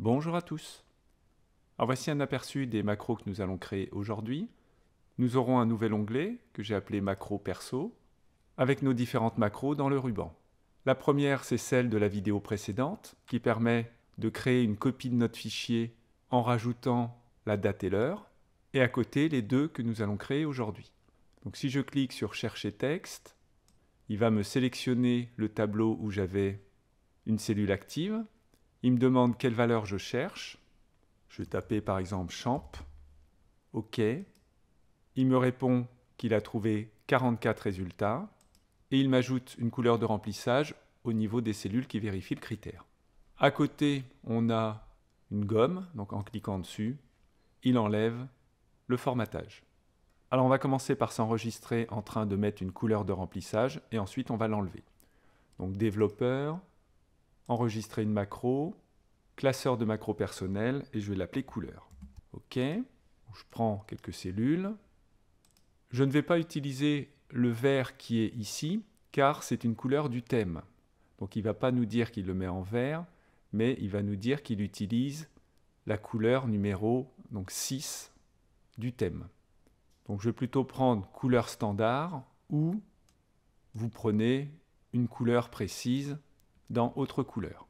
Bonjour à tous. voici un aperçu des macros que nous allons créer aujourd'hui. Nous aurons un nouvel onglet que j'ai appelé macro perso avec nos différentes macros dans le ruban. La première, c'est celle de la vidéo précédente qui permet de créer une copie de notre fichier en rajoutant la date et l'heure et à côté les deux que nous allons créer aujourd'hui. Donc si je clique sur chercher texte, il va me sélectionner le tableau où j'avais une cellule active il me demande quelle valeur je cherche. Je vais taper par exemple champ. OK. Il me répond qu'il a trouvé 44 résultats et il m'ajoute une couleur de remplissage au niveau des cellules qui vérifient le critère. À côté, on a une gomme, donc en cliquant dessus, il enlève le formatage. Alors on va commencer par s'enregistrer en train de mettre une couleur de remplissage et ensuite on va l'enlever. Donc développeur, enregistrer une macro, classeur de macro personnel, et je vais l'appeler couleur. OK, je prends quelques cellules. Je ne vais pas utiliser le vert qui est ici, car c'est une couleur du thème. Donc il ne va pas nous dire qu'il le met en vert, mais il va nous dire qu'il utilise la couleur numéro donc 6 du thème. Donc je vais plutôt prendre couleur standard ou vous prenez une couleur précise dans Autre couleur.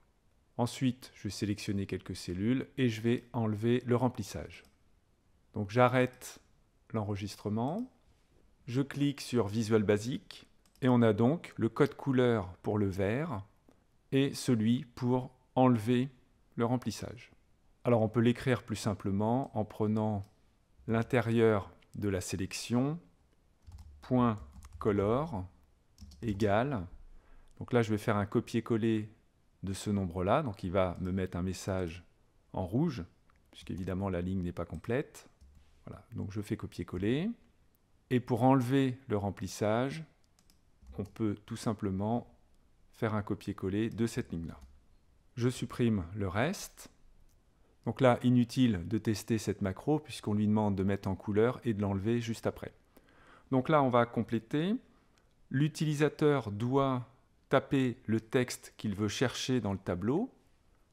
Ensuite, je vais sélectionner quelques cellules et je vais enlever le remplissage. Donc j'arrête l'enregistrement, je clique sur Visual Basic et on a donc le code couleur pour le vert et celui pour enlever le remplissage. Alors on peut l'écrire plus simplement en prenant l'intérieur de la sélection, point color donc là, je vais faire un copier-coller de ce nombre-là. Donc il va me mettre un message en rouge, puisqu'évidemment la ligne n'est pas complète. Voilà, donc je fais copier-coller. Et pour enlever le remplissage, on peut tout simplement faire un copier-coller de cette ligne-là. Je supprime le reste. Donc là, inutile de tester cette macro puisqu'on lui demande de mettre en couleur et de l'enlever juste après. Donc là, on va compléter. L'utilisateur doit taper le texte qu'il veut chercher dans le tableau.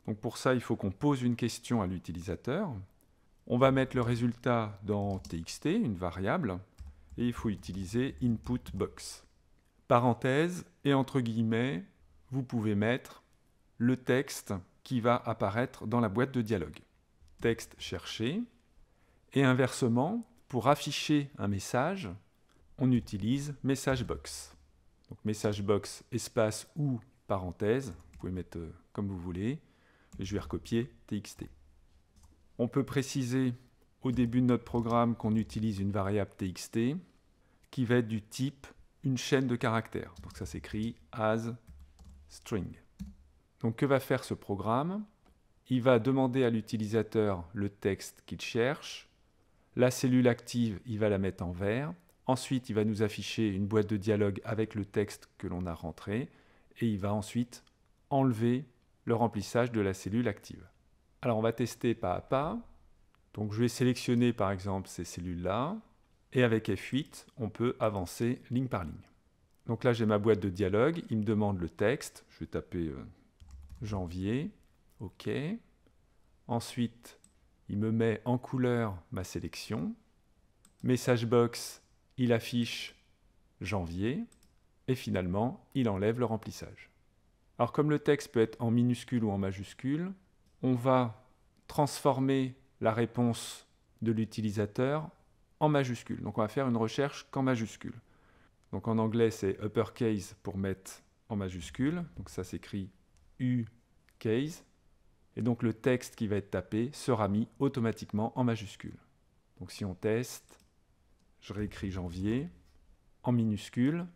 Donc pour ça, il faut qu'on pose une question à l'utilisateur. On va mettre le résultat dans txt, une variable, et il faut utiliser input box. Parenthèse et entre guillemets, vous pouvez mettre le texte qui va apparaître dans la boîte de dialogue. Texte cherché. Et inversement, pour afficher un message, on utilise message box. Donc message box espace ou parenthèse, vous pouvez mettre euh, comme vous voulez. Je vais recopier txt. On peut préciser au début de notre programme qu'on utilise une variable txt qui va être du type une chaîne de caractères. Donc ça s'écrit as string. Donc que va faire ce programme Il va demander à l'utilisateur le texte qu'il cherche. La cellule active, il va la mettre en vert. Ensuite, il va nous afficher une boîte de dialogue avec le texte que l'on a rentré et il va ensuite enlever le remplissage de la cellule active. Alors on va tester pas à pas. Donc je vais sélectionner par exemple ces cellules-là et avec F8, on peut avancer ligne par ligne. Donc là, j'ai ma boîte de dialogue, il me demande le texte, je vais taper euh, janvier, OK. Ensuite, il me met en couleur ma sélection. Message box, il affiche janvier, et finalement, il enlève le remplissage. Alors comme le texte peut être en minuscule ou en majuscule, on va transformer la réponse de l'utilisateur en majuscule. Donc on va faire une recherche qu'en majuscule. Donc en anglais, c'est uppercase pour mettre en majuscule. Donc ça s'écrit U case. Et donc le texte qui va être tapé sera mis automatiquement en majuscule. Donc si on teste, je réécris janvier en minuscule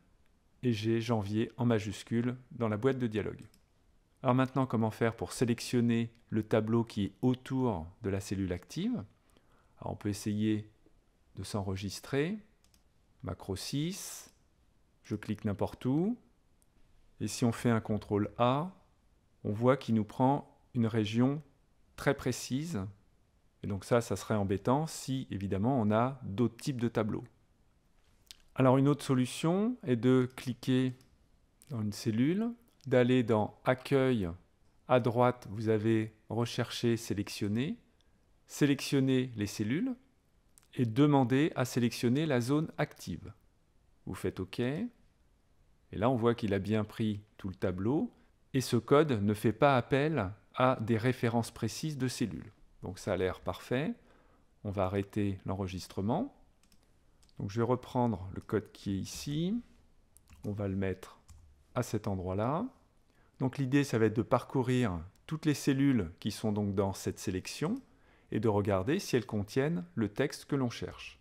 et j'ai janvier en majuscule dans la boîte de dialogue. Alors maintenant, comment faire pour sélectionner le tableau qui est autour de la cellule active on peut essayer de s'enregistrer. Macro 6, je clique n'importe où. Et si on fait un contrôle A, on voit qu'il nous prend une région très précise et donc ça, ça serait embêtant si, évidemment, on a d'autres types de tableaux. Alors une autre solution est de cliquer dans une cellule, d'aller dans Accueil, à droite, vous avez Rechercher, Sélectionner, sélectionner les cellules et demander à sélectionner la zone active. Vous faites OK. Et là, on voit qu'il a bien pris tout le tableau et ce code ne fait pas appel à des références précises de cellules. Donc ça a l'air parfait. On va arrêter l'enregistrement. Donc je vais reprendre le code qui est ici. On va le mettre à cet endroit-là. Donc l'idée, ça va être de parcourir toutes les cellules qui sont donc dans cette sélection et de regarder si elles contiennent le texte que l'on cherche.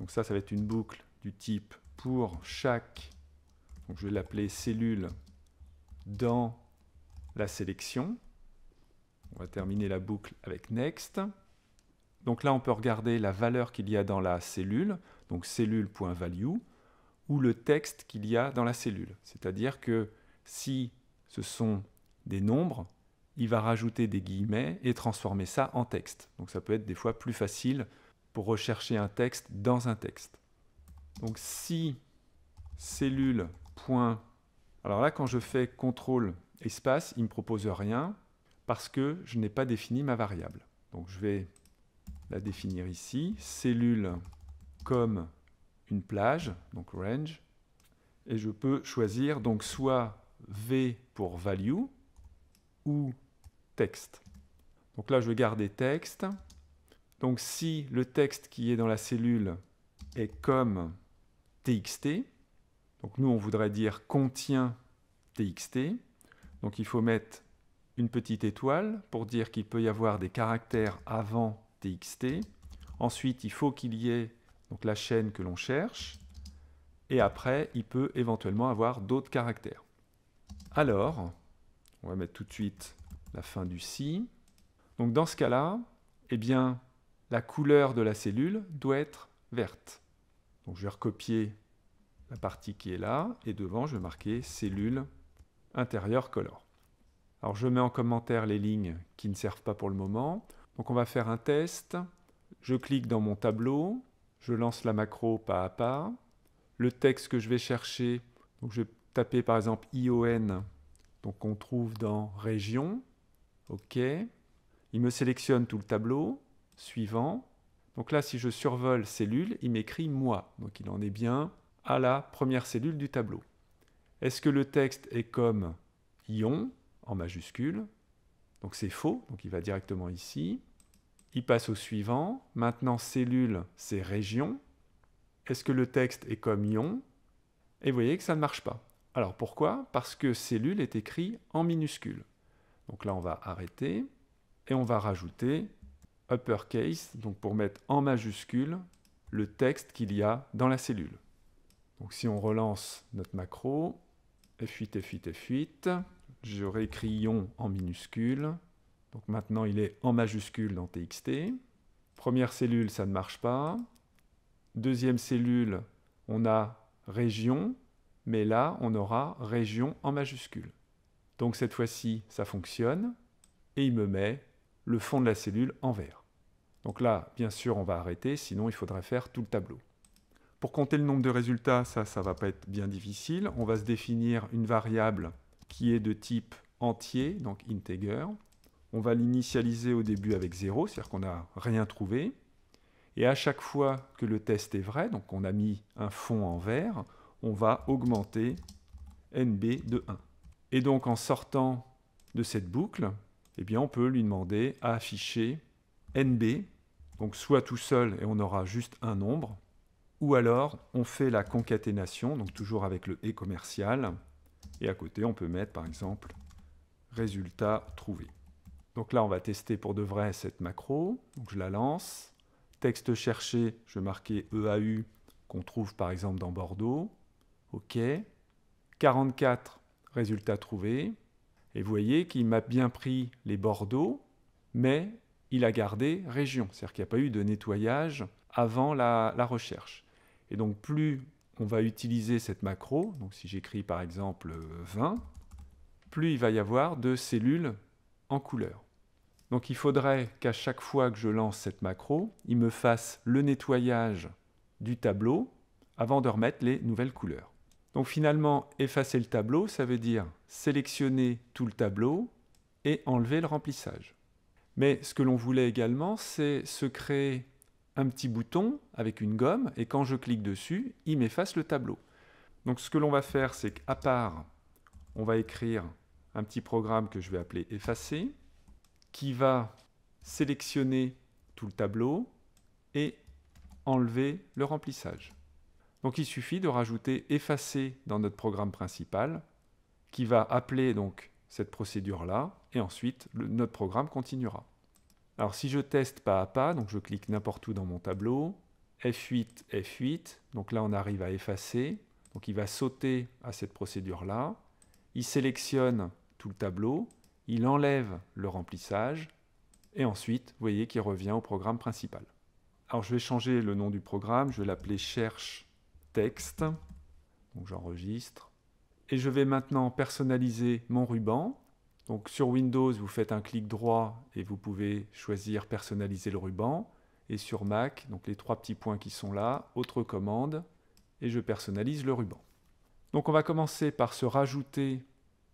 Donc ça, ça va être une boucle du type pour chaque, je vais l'appeler cellule dans la sélection. On va terminer la boucle avec next. Donc là, on peut regarder la valeur qu'il y a dans la cellule, donc cellule.value, ou le texte qu'il y a dans la cellule. C'est-à-dire que si ce sont des nombres, il va rajouter des guillemets et transformer ça en texte. Donc ça peut être des fois plus facile pour rechercher un texte dans un texte. Donc si cellule. Alors là, quand je fais contrôle espace, il ne me propose rien parce que je n'ai pas défini ma variable. Donc je vais la définir ici, cellule comme une plage, donc range, et je peux choisir donc soit V pour value ou texte. Donc là, je vais garder texte. Donc si le texte qui est dans la cellule est comme txt, donc nous, on voudrait dire contient txt, donc il faut mettre une petite étoile pour dire qu'il peut y avoir des caractères avant txt. Ensuite, il faut qu'il y ait donc, la chaîne que l'on cherche. Et après, il peut éventuellement avoir d'autres caractères. Alors, on va mettre tout de suite la fin du si. Donc dans ce cas-là, eh bien, la couleur de la cellule doit être verte. Donc je vais recopier la partie qui est là, et devant, je vais marquer cellule intérieure color. Alors je mets en commentaire les lignes qui ne servent pas pour le moment. Donc on va faire un test. Je clique dans mon tableau, je lance la macro pas à pas. Le texte que je vais chercher, donc je vais taper par exemple ION, donc on trouve dans région. OK. Il me sélectionne tout le tableau. Suivant. Donc là, si je survole cellule, il m'écrit moi. Donc il en est bien à la première cellule du tableau. Est-ce que le texte est comme ion en majuscule. Donc c'est faux, donc il va directement ici. Il passe au suivant. Maintenant, cellule, c'est région. Est-ce que le texte est comme ion Et vous voyez que ça ne marche pas. Alors pourquoi Parce que cellule est écrit en minuscule. Donc là, on va arrêter et on va rajouter uppercase, donc pour mettre en majuscule le texte qu'il y a dans la cellule. Donc si on relance notre macro, F8, F8, F8, j'aurais écrit ion en minuscule. Donc maintenant, il est en majuscule dans TXT. Première cellule, ça ne marche pas. Deuxième cellule, on a région, mais là, on aura région en majuscule. Donc cette fois-ci, ça fonctionne, et il me met le fond de la cellule en vert. Donc là, bien sûr, on va arrêter, sinon il faudrait faire tout le tableau. Pour compter le nombre de résultats, ça, ça va pas être bien difficile. On va se définir une variable qui est de type entier, donc integer. On va l'initialiser au début avec 0, c'est-à-dire qu'on n'a rien trouvé. Et à chaque fois que le test est vrai, donc on a mis un fond en vert, on va augmenter NB de 1. Et donc en sortant de cette boucle, eh bien on peut lui demander à afficher NB, donc soit tout seul et on aura juste un nombre, ou alors on fait la concaténation, donc toujours avec le et commercial, et à côté, on peut mettre, par exemple, résultat trouvé. Donc là, on va tester pour de vrai cette macro. Donc je la lance. Texte cherché, je vais marquer EAU qu'on trouve par exemple dans Bordeaux. OK. 44 résultats trouvés. Et vous voyez qu'il m'a bien pris les Bordeaux, mais il a gardé région. C'est-à-dire qu'il n'y a pas eu de nettoyage avant la recherche. Et donc plus on va utiliser cette macro. Donc si j'écris par exemple 20, plus il va y avoir de cellules en couleur. Donc il faudrait qu'à chaque fois que je lance cette macro, il me fasse le nettoyage du tableau avant de remettre les nouvelles couleurs. Donc finalement, effacer le tableau, ça veut dire sélectionner tout le tableau et enlever le remplissage. Mais ce que l'on voulait également, c'est se créer un petit bouton avec une gomme, et quand je clique dessus, il m'efface le tableau. Donc ce que l'on va faire, c'est qu'à part, on va écrire un petit programme que je vais appeler effacer, qui va sélectionner tout le tableau et enlever le remplissage. Donc il suffit de rajouter effacer dans notre programme principal, qui va appeler donc cette procédure-là, et ensuite notre programme continuera. Alors si je teste pas à pas, donc je clique n'importe où dans mon tableau, F8, F8, donc là on arrive à effacer, donc il va sauter à cette procédure-là, il sélectionne tout le tableau, il enlève le remplissage, et ensuite, vous voyez qu'il revient au programme principal. Alors je vais changer le nom du programme, je vais l'appeler cherche texte, donc j'enregistre, et je vais maintenant personnaliser mon ruban, donc sur Windows, vous faites un clic droit et vous pouvez choisir personnaliser le ruban. Et sur Mac, donc les trois petits points qui sont là, autre commande, et je personnalise le ruban. Donc on va commencer par se rajouter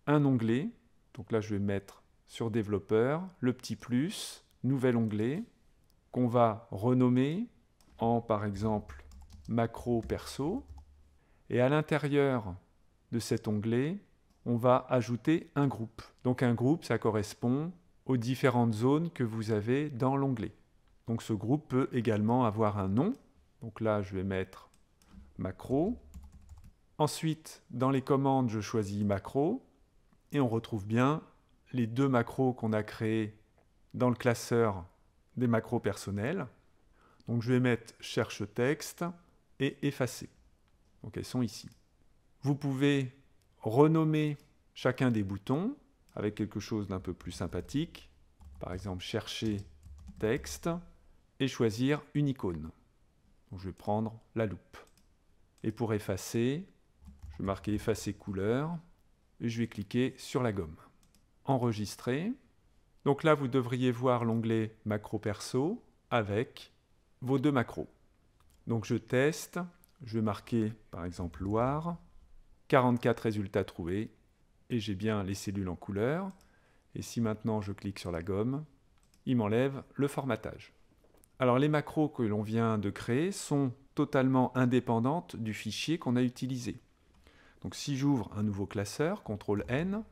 un onglet. Donc là, je vais mettre sur développeur, le petit plus, nouvel onglet, qu'on va renommer en par exemple macro perso. Et à l'intérieur de cet onglet, on va ajouter un groupe. Donc un groupe, ça correspond aux différentes zones que vous avez dans l'onglet. Donc ce groupe peut également avoir un nom. Donc là, je vais mettre macro. Ensuite, dans les commandes, je choisis macro. Et on retrouve bien les deux macros qu'on a créés dans le classeur des macros personnels. Donc je vais mettre cherche texte et effacer. Donc elles sont ici. Vous pouvez renommer chacun des boutons avec quelque chose d'un peu plus sympathique, par exemple chercher texte et choisir une icône. je vais prendre la loupe. Et pour effacer, je vais marquer effacer couleur et je vais cliquer sur la gomme. Enregistrer. Donc là, vous devriez voir l'onglet macro perso avec vos deux macros. Donc je teste, je vais marquer par exemple Loire 44 résultats trouvés, et j'ai bien les cellules en couleur. Et si maintenant je clique sur la gomme, il m'enlève le formatage. Alors les macros que l'on vient de créer sont totalement indépendantes du fichier qu'on a utilisé. Donc si j'ouvre un nouveau classeur, CTRL N,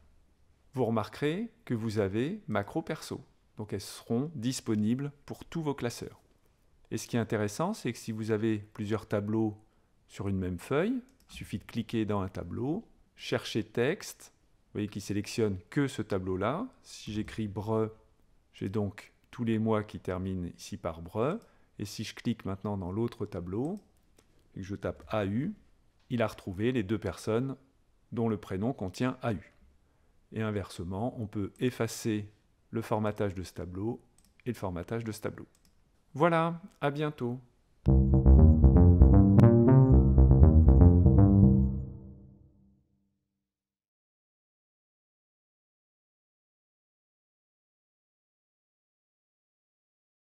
vous remarquerez que vous avez macro perso. Donc elles seront disponibles pour tous vos classeurs. Et ce qui est intéressant, c'est que si vous avez plusieurs tableaux sur une même feuille, il suffit de cliquer dans un tableau, chercher texte. Vous voyez qu'il sélectionne que ce tableau-là. Si j'écris BRE, j'ai donc tous les mois qui terminent ici par BRE. Et si je clique maintenant dans l'autre tableau et que je tape AU, il a retrouvé les deux personnes dont le prénom contient AU. Et inversement, on peut effacer le formatage de ce tableau et le formatage de ce tableau. Voilà, à bientôt